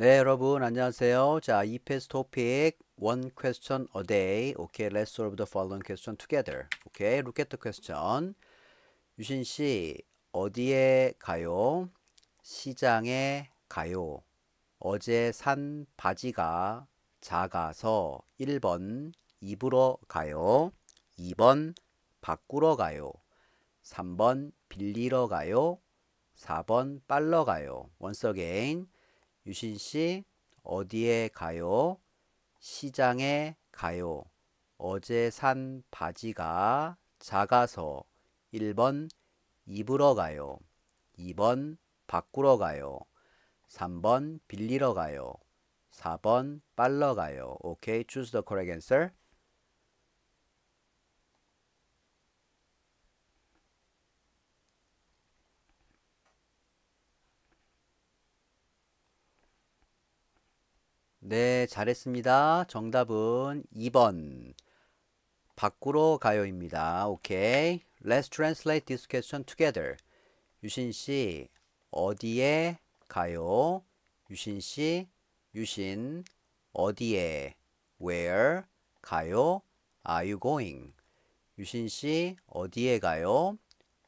네, 여러분 안녕하세요. 자, EPS 토픽 one question a day. Okay, let's solve the following question together. Okay, look at the question. 유신 씨, 어디에 가요? 시장에 가요. 어제 산 바지가 작아서 1번 입으러 가요. 2번 바꾸러 가요. 3번 빌리러 가요. 4번 빨러 가요. Once again. 유신 씨 어디에 가요? 시장에 가요. 어제 산 바지가 작아서 1번 입으러 가요. 2번 바꾸러 가요. 3번 빌리러 가요. 4번 빨러 가요. 오케이. Okay, choose the correct answer. 네, 잘했습니다. 정답은 2번. 밖으로 가요입니다. 오케이. Let's translate this question together. 유신 씨, 어디에 가요? 유신 씨, 유신, 어디에? Where 가요? Are you going? 유신 씨, 어디에 가요?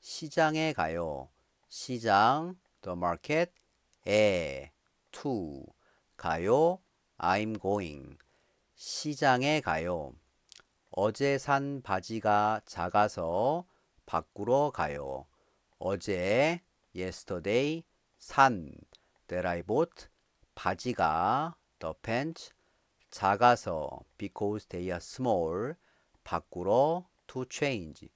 시장에 가요. 시장, the market, 에, to, 가요, I'm going. 시장에 가요. 어제 산 바지가 작아서 바꾸러 가요. 어제 yesterday 산 that I bought 바지가 the pants 작아서 because they are small 바꾸러 to change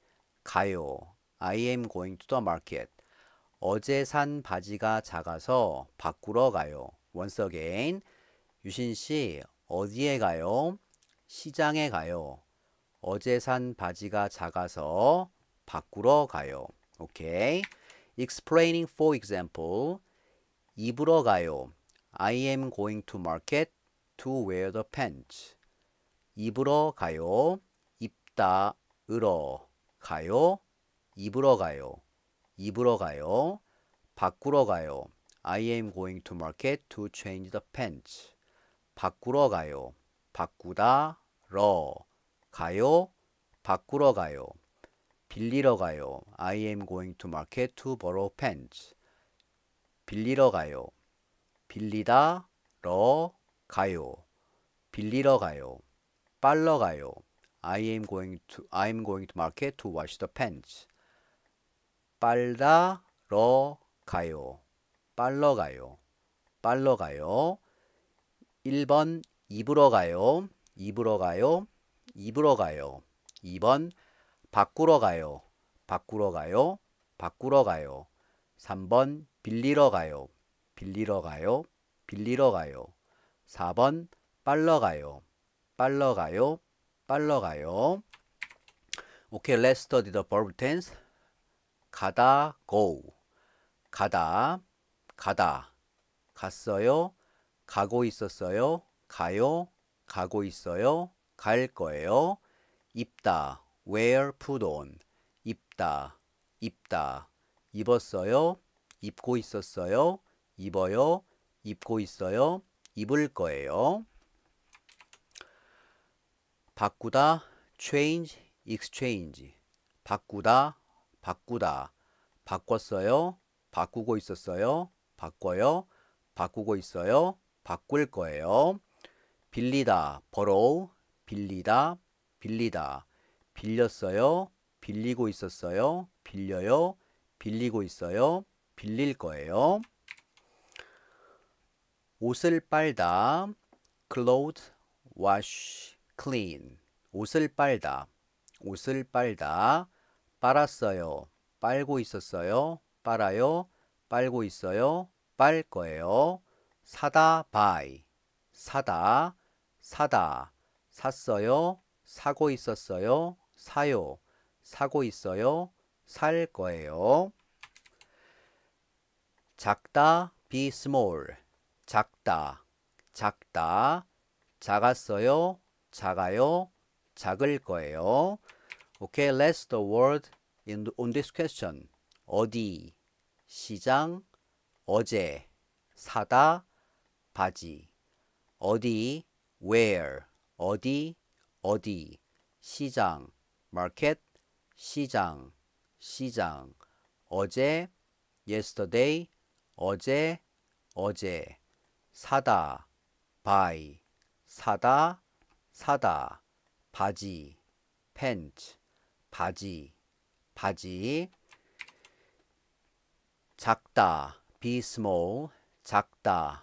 가요. I am going to the market. 어제 산 바지가 작아서 바꾸러 가요. Once again, 유신 씨, 어디에 가요? 시장에 가요. 어제 산 바지가 작아서 바꾸러 가요. 오케이. Explaining for example. 입으러 가요. I am going to market to wear the pants. 입으러 가요. 입다, 으러 가요. 입으러 가요. 입으러 가요. 바꾸러 가요. I am going to market to change the pants. 바꾸러 가요. 바꾸다 러 가요. 바꾸러 가요. 빌리러 가요. I am going to market to borrow pants. 빌리러 가요. 빌리다 러 가요. 빌리러 가요. 빨러 가요. I am going to I am going to market to wash the pants. 빨다 러 가요. 빨러 가요. 빨러 가요. 1번 입으러 가요. 입으러 가요. 입으러 가요. 2번 바꾸러 가요. 바꾸러 가요. 바꾸러 가요. 3번 빌리러 가요. 빌리러 가요. 빌리러 가요. 4번 빨러 가요. 빨러 가요. 빨러 가요. 오케이, okay, let's study the verb tense. 가다 go. 가다 가다 갔어요. 가고 있었어요. 가요. 가고 있어요. 갈 거예요. 입다. wear put on. 입다. 입다. 입었어요. 입고 있었어요. 입어요. 입고 있어요. 입을 거예요. 바꾸다 change exchange 바꾸다 바꾸다 바꿨어요 바꾸고 있었어요 바꿔요 바꾸고 있어요 바꿀 거예요. 빌리다, borrow, 빌리다, 빌리다. 빌렸어요, 빌리고 있었어요, 빌려요, 빌리고 있어요, 빌릴 거예요. 옷을 빨다, clothes, wash, clean. 옷을 빨다, 옷을 빨다, 빨았어요, 빨고 있었어요, 빨아요, 빨고 있어요, 빨 거예요. 사다 바이 사다 사다 샀어요 사고 있었어요 사요 사고 있어요 살 거예요 작다 be s 작다 작다 작았어요 작아요 작을 거예요 Okay, let's the word in the, on this question 어디 시장 어제 사다 바지 어디 where 어디 어디 시장 market 시장 시장 어제 yesterday 어제 어제 사다 buy 사다 사다 바지 팬츠 바지 바지 작다 be small 작다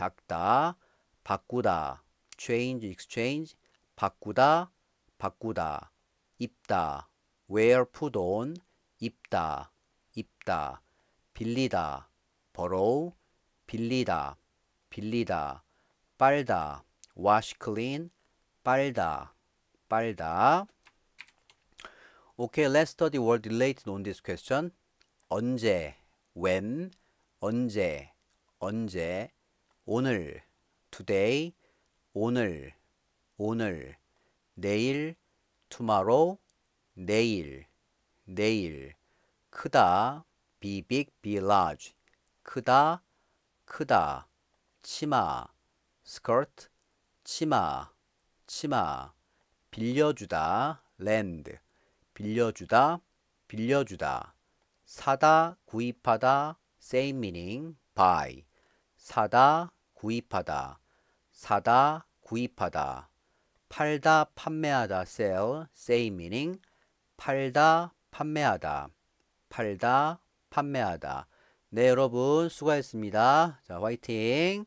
작다, 바꾸다, change, exchange, 바꾸다, 바꾸다, 입다, wear, put on, 입다, 입다, 빌리다, borrow, 빌리다, 빌리다, 빨다, wash clean, 빨다, 빨다. Okay, let's study word related on this question. 언제, when, 언제, 언제, 오늘 today 오늘 오늘 내일 tomorrow 내일 내일 크다 be big be large 크다 크다 치마 스커트 치마 치마 빌려주다 랜드 빌려주다 빌려주다 사다 구입하다 same meaning buy 사다 구입하다 사다 구입하다 팔다 판매하다 sell say meaning 팔다 판매하다 팔다 판매하다 네 여러분 수고하셨습니다 자 화이팅